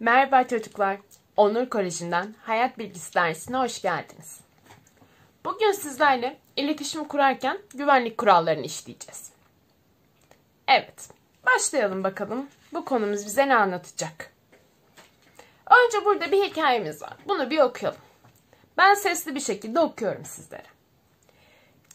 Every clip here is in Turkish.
Merhaba çocuklar. Onur Koleji'nden Hayat Bilgisi dersine hoş geldiniz. Bugün sizlerle iletişim kurarken güvenlik kurallarını işleyeceğiz. Evet, başlayalım bakalım. Bu konumuz bize ne anlatacak? Önce burada bir hikayemiz var. Bunu bir okuyalım. Ben sesli bir şekilde okuyorum sizlere.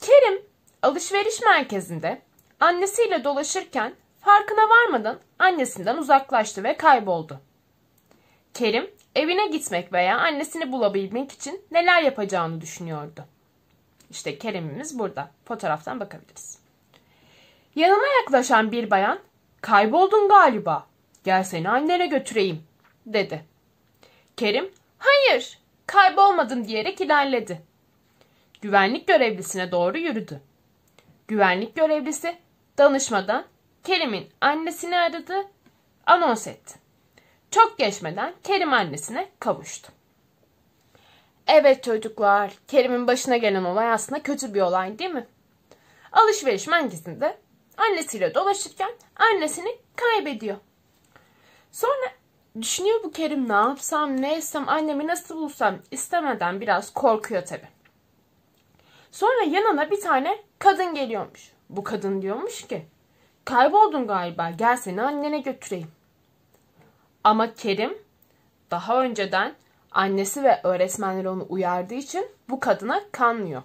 Kerim alışveriş merkezinde annesiyle dolaşırken farkına varmadan annesinden uzaklaştı ve kayboldu. Kerim evine gitmek veya annesini bulabilmek için neler yapacağını düşünüyordu. İşte Kerim'imiz burada. Fotoğraftan bakabiliriz. Yanına yaklaşan bir bayan kayboldun galiba gel seni annene götüreyim dedi. Kerim hayır kaybolmadım diyerek ilerledi. Güvenlik görevlisine doğru yürüdü. Güvenlik görevlisi danışmadan Kerim'in annesini aradı, anons etti. Çok geçmeden Kerim annesine kavuştu. Evet çocuklar, Kerim'in başına gelen olay aslında kötü bir olay değil mi? Alışveriş merkezinde annesiyle dolaşırken annesini kaybediyor. Sonra düşünüyor bu Kerim ne yapsam, ne etsem, annemi nasıl bulsam istemeden biraz korkuyor tabi. Sonra yanına bir tane kadın geliyormuş. Bu kadın diyormuş ki kayboldun galiba gel seni annene götüreyim. Ama Kerim daha önceden annesi ve öğretmenleri onu uyardığı için bu kadına kanmıyor.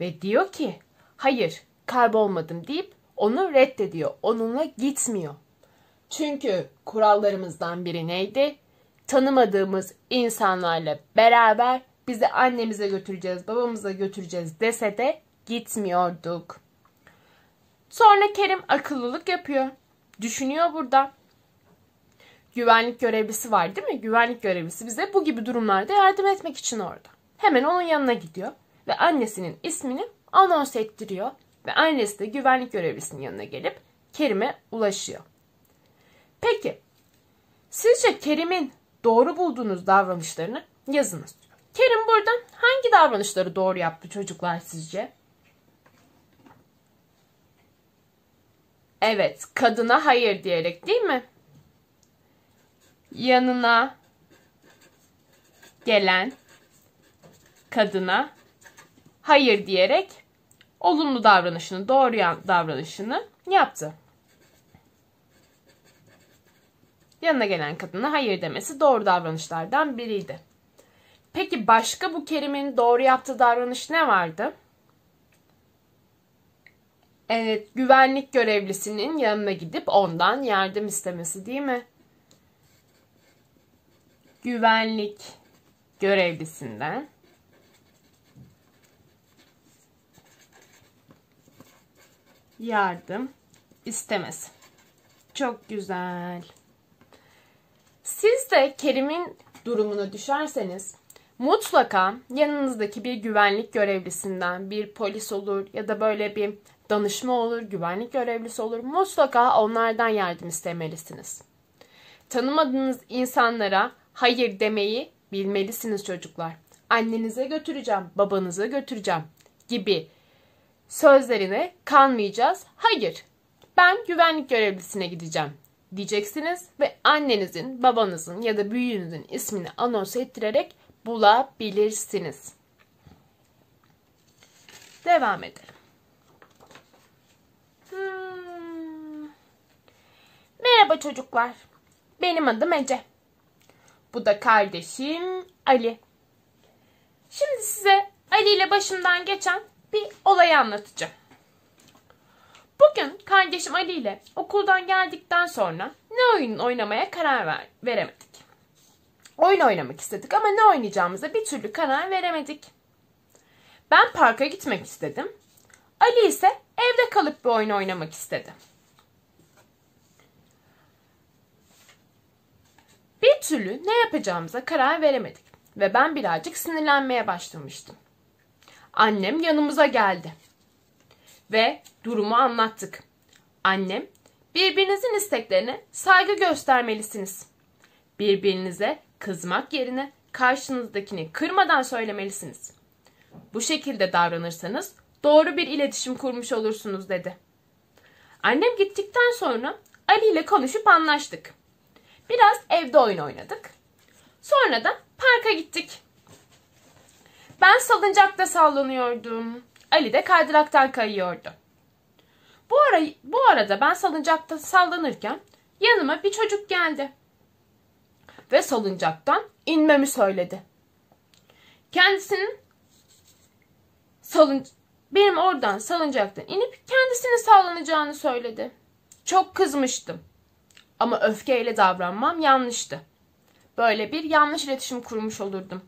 Ve diyor ki hayır kaybolmadım deyip onu reddediyor. Onunla gitmiyor. Çünkü kurallarımızdan biri neydi? Tanımadığımız insanlarla beraber bizi annemize götüreceğiz, babamıza götüreceğiz dese de gitmiyorduk. Sonra Kerim akıllılık yapıyor. Düşünüyor burada güvenlik görevlisi var değil mi? Güvenlik görevlisi bize bu gibi durumlarda yardım etmek için orada. Hemen onun yanına gidiyor ve annesinin ismini anons ettiriyor ve annesi de güvenlik görevlisinin yanına gelip Kerim'e ulaşıyor. Peki, sizce Kerim'in doğru bulduğunuz davranışlarını yazınız. Kerim burada hangi davranışları doğru yaptı çocuklar sizce? Evet, kadına hayır diyerek değil mi? yanına gelen kadına hayır diyerek olumlu davranışını, doğru davranışını yaptı. Yanına gelen kadına hayır demesi doğru davranışlardan biriydi. Peki başka bu Kerim'in doğru yaptığı davranış ne vardı? Evet, güvenlik görevlisinin yanına gidip ondan yardım istemesi değil mi? güvenlik görevlisinden yardım istemez. Çok güzel. Siz de Kerim'in durumuna düşerseniz mutlaka yanınızdaki bir güvenlik görevlisinden bir polis olur ya da böyle bir danışma olur, güvenlik görevlisi olur. Mutlaka onlardan yardım istemelisiniz. Tanımadığınız insanlara hayır demeyi bilmelisiniz çocuklar. Annenize götüreceğim, babanıza götüreceğim gibi sözlerine kanmayacağız. Hayır, ben güvenlik görevlisine gideceğim diyeceksiniz ve annenizin, babanızın ya da büyüğünüzün ismini anons ettirerek bulabilirsiniz. Devam edelim. Hmm. Merhaba çocuklar. Benim adım Ece. Bu da kardeşim Ali. Şimdi size Ali ile başımdan geçen bir olayı anlatacağım. Bugün kardeşim Ali ile okuldan geldikten sonra ne oyun oynamaya karar ver veremedik. Oyun oynamak istedik ama ne oynayacağımıza bir türlü karar veremedik. Ben parka gitmek istedim. Ali ise evde kalıp bir oyun oynamak istedi. Bir türlü ne yapacağımıza karar veremedik ve ben birazcık sinirlenmeye başlamıştım. Annem yanımıza geldi ve durumu anlattık. Annem, birbirinizin isteklerine saygı göstermelisiniz. Birbirinize kızmak yerine karşınızdakini kırmadan söylemelisiniz. Bu şekilde davranırsanız doğru bir iletişim kurmuş olursunuz dedi. Annem gittikten sonra Ali ile konuşup anlaştık. Biraz evde oyun oynadık. Sonra da parka gittik. Ben salıncakta sallanıyordum. Ali de kaydıraktan kayıyordu. Bu, ara, bu arada ben salıncakta sallanırken yanıma bir çocuk geldi. Ve salıncaktan inmemi söyledi. Kendisinin salın, benim oradan salıncaktan inip kendisini sallanacağını söyledi. Çok kızmıştım. Ama öfkeyle davranmam yanlıştı. Böyle bir yanlış iletişim kurmuş olurdum.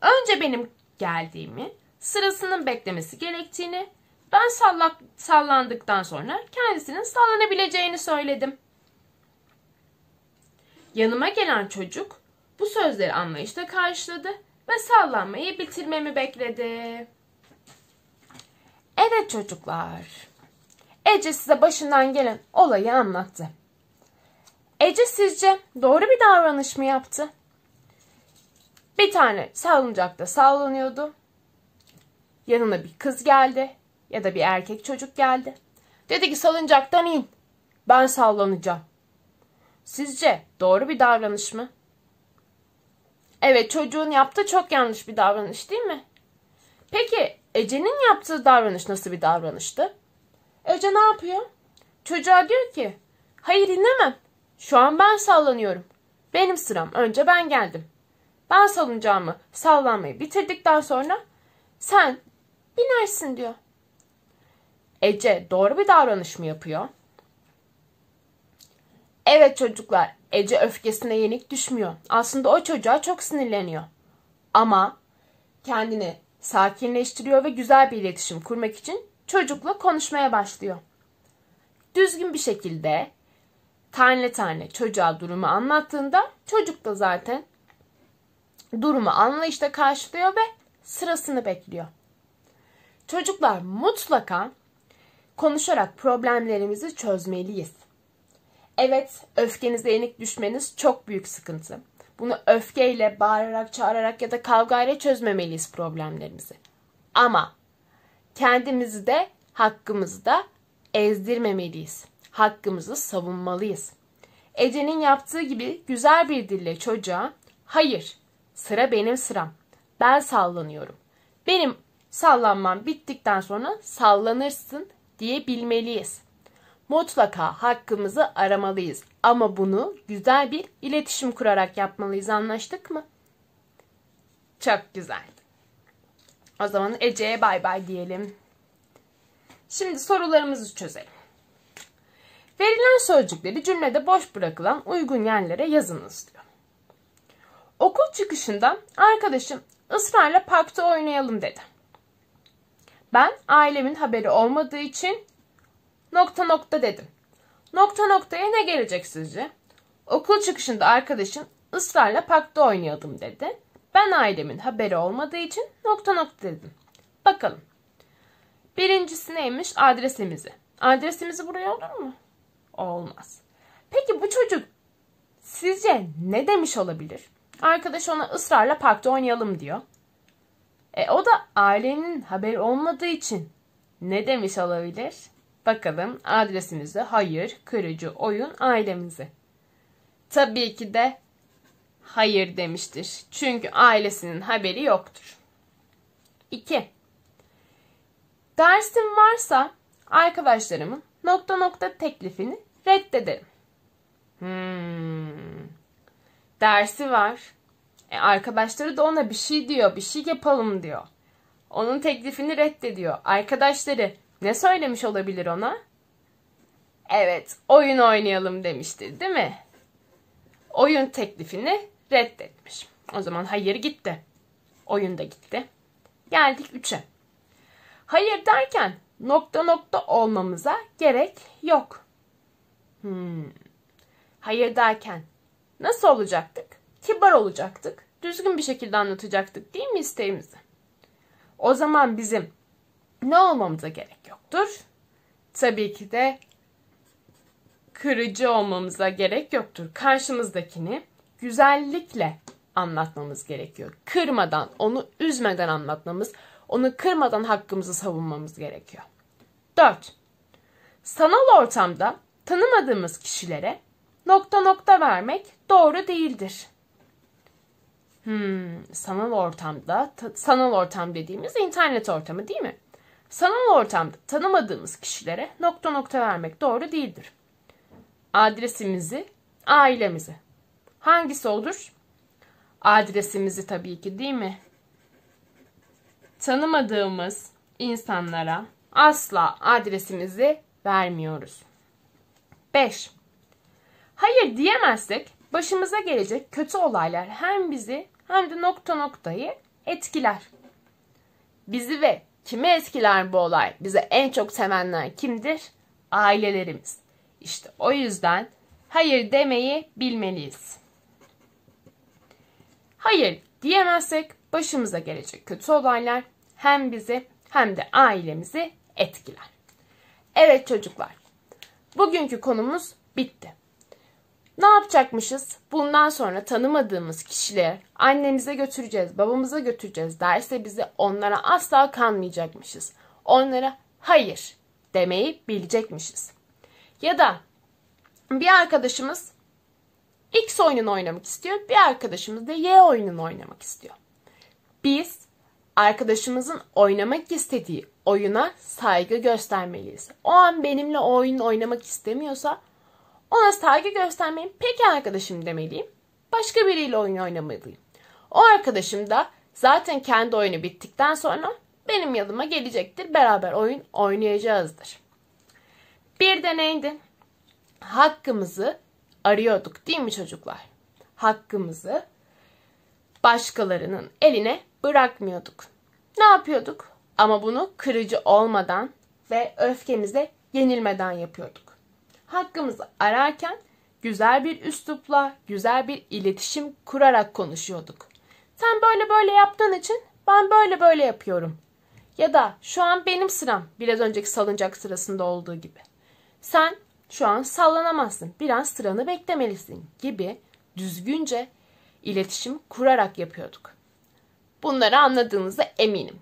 Önce benim geldiğimi, sırasının beklemesi gerektiğini, ben sallak, sallandıktan sonra kendisinin sallanabileceğini söyledim. Yanıma gelen çocuk bu sözleri anlayışla karşıladı ve sallanmayı bitirmemi bekledi. Evet çocuklar. Ece size başından gelen olayı anlattı. Ece sizce doğru bir davranış mı yaptı? Bir tane salıncakta sallanıyordu. Yanına bir kız geldi ya da bir erkek çocuk geldi. Dedi ki salıncaktan in. Ben sallanacağım. Sizce doğru bir davranış mı? Evet çocuğun yaptığı çok yanlış bir davranış değil mi? Peki Ece'nin yaptığı davranış nasıl bir davranıştı? Ece ne yapıyor? Çocuğa diyor ki hayır inemem. Şu an ben sallanıyorum. Benim sıram. Önce ben geldim. Ben salınacağımı sallanmayı bitirdikten sonra sen binersin diyor. Ece doğru bir davranış mı yapıyor? Evet çocuklar, Ece öfkesine yenik düşmüyor. Aslında o çocuğa çok sinirleniyor. Ama kendini sakinleştiriyor ve güzel bir iletişim kurmak için çocukla konuşmaya başlıyor. Düzgün bir şekilde tane tane çocuğa durumu anlattığında çocuk da zaten durumu anlayışla karşılıyor ve sırasını bekliyor. Çocuklar mutlaka konuşarak problemlerimizi çözmeliyiz. Evet, öfkenize yenik düşmeniz çok büyük sıkıntı. Bunu öfkeyle, bağırarak, çağırarak ya da kavgayla çözmemeliyiz problemlerimizi. Ama kendimizi de hakkımızı da ezdirmemeliyiz hakkımızı savunmalıyız. Ece'nin yaptığı gibi güzel bir dille çocuğa hayır sıra benim sıram ben sallanıyorum. Benim sallanmam bittikten sonra sallanırsın diyebilmeliyiz. Mutlaka hakkımızı aramalıyız ama bunu güzel bir iletişim kurarak yapmalıyız anlaştık mı? Çok güzel. O zaman Ece'ye bay bay diyelim. Şimdi sorularımızı çözelim. Verilen sözcükleri cümlede boş bırakılan uygun yerlere yazınız diyor. Okul çıkışında arkadaşım ısrarla parkta oynayalım dedi. Ben ailemin haberi olmadığı için nokta nokta dedim. Nokta noktaya ne gelecek sizce? Okul çıkışında arkadaşım ısrarla parkta oynayalım dedi. Ben ailemin haberi olmadığı için nokta nokta dedim. Bakalım. Birincisi neymiş? Adresimizi. Adresimizi buraya olur mu? olmaz. Peki bu çocuk sizce ne demiş olabilir? Arkadaş ona ısrarla parkta oynayalım diyor. E o da ailenin haberi olmadığı için ne demiş olabilir? Bakalım adresimizde hayır kırıcı oyun ailemizi. Tabii ki de hayır demiştir. Çünkü ailesinin haberi yoktur. 2. Dersim varsa arkadaşlarımın nokta nokta teklifini reddederim. Hmm. Dersi var. E, arkadaşları da ona bir şey diyor, bir şey yapalım diyor. Onun teklifini reddediyor. Arkadaşları ne söylemiş olabilir ona? Evet, oyun oynayalım demişti, değil mi? Oyun teklifini reddetmiş. O zaman hayır gitti. Oyun da gitti. Geldik 3'e. Hayır derken nokta nokta olmamıza gerek yok. Hmm. Hayır derken nasıl olacaktık? Kibar olacaktık. Düzgün bir şekilde anlatacaktık değil mi isteğimizi? O zaman bizim ne olmamıza gerek yoktur? Tabii ki de kırıcı olmamıza gerek yoktur. Karşımızdakini güzellikle anlatmamız gerekiyor. Kırmadan, onu üzmeden anlatmamız, onu kırmadan hakkımızı savunmamız gerekiyor. 4. Sanal ortamda tanımadığımız kişilere nokta nokta vermek doğru değildir. Hmm, sanal ortamda, sanal ortam dediğimiz internet ortamı değil mi? Sanal ortamda tanımadığımız kişilere nokta nokta vermek doğru değildir. Adresimizi, ailemizi. Hangisi olur? Adresimizi tabii ki değil mi? Tanımadığımız insanlara asla adresimizi vermiyoruz. 5. Hayır diyemezsek başımıza gelecek kötü olaylar hem bizi hem de nokta noktayı etkiler. Bizi ve kimi etkiler bu olay? Bize en çok sevenler kimdir? Ailelerimiz. İşte o yüzden hayır demeyi bilmeliyiz. Hayır diyemezsek başımıza gelecek kötü olaylar hem bizi hem de ailemizi etkiler. Evet çocuklar. Bugünkü konumuz bitti. Ne yapacakmışız? Bundan sonra tanımadığımız kişileri annemize götüreceğiz, babamıza götüreceğiz derse bizi onlara asla kanmayacakmışız. Onlara hayır demeyi bilecekmişiz. Ya da bir arkadaşımız X oyununu oynamak istiyor, bir arkadaşımız da Y oyununu oynamak istiyor. Biz arkadaşımızın oynamak istediği oyuna saygı göstermeliyiz. O an benimle o oyunu oynamak istemiyorsa ona saygı göstermeyin. Peki arkadaşım demeliyim. Başka biriyle oyun oynamalıyım. O arkadaşım da zaten kendi oyunu bittikten sonra benim yanıma gelecektir. Beraber oyun oynayacağızdır. Bir de neydi? Hakkımızı arıyorduk değil mi çocuklar? Hakkımızı başkalarının eline bırakmıyorduk. Ne yapıyorduk? Ama bunu kırıcı olmadan ve öfkemize yenilmeden yapıyorduk. Hakkımızı ararken güzel bir üslupla, güzel bir iletişim kurarak konuşuyorduk. Sen böyle böyle yaptığın için ben böyle böyle yapıyorum. Ya da şu an benim sıram biraz önceki salıncak sırasında olduğu gibi. Sen şu an sallanamazsın. Biraz sıranı beklemelisin gibi düzgünce iletişim kurarak yapıyorduk. Bunları anladığınıza eminim.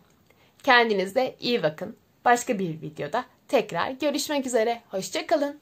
Kendinize iyi bakın. Başka bir videoda tekrar görüşmek üzere. Hoşçakalın.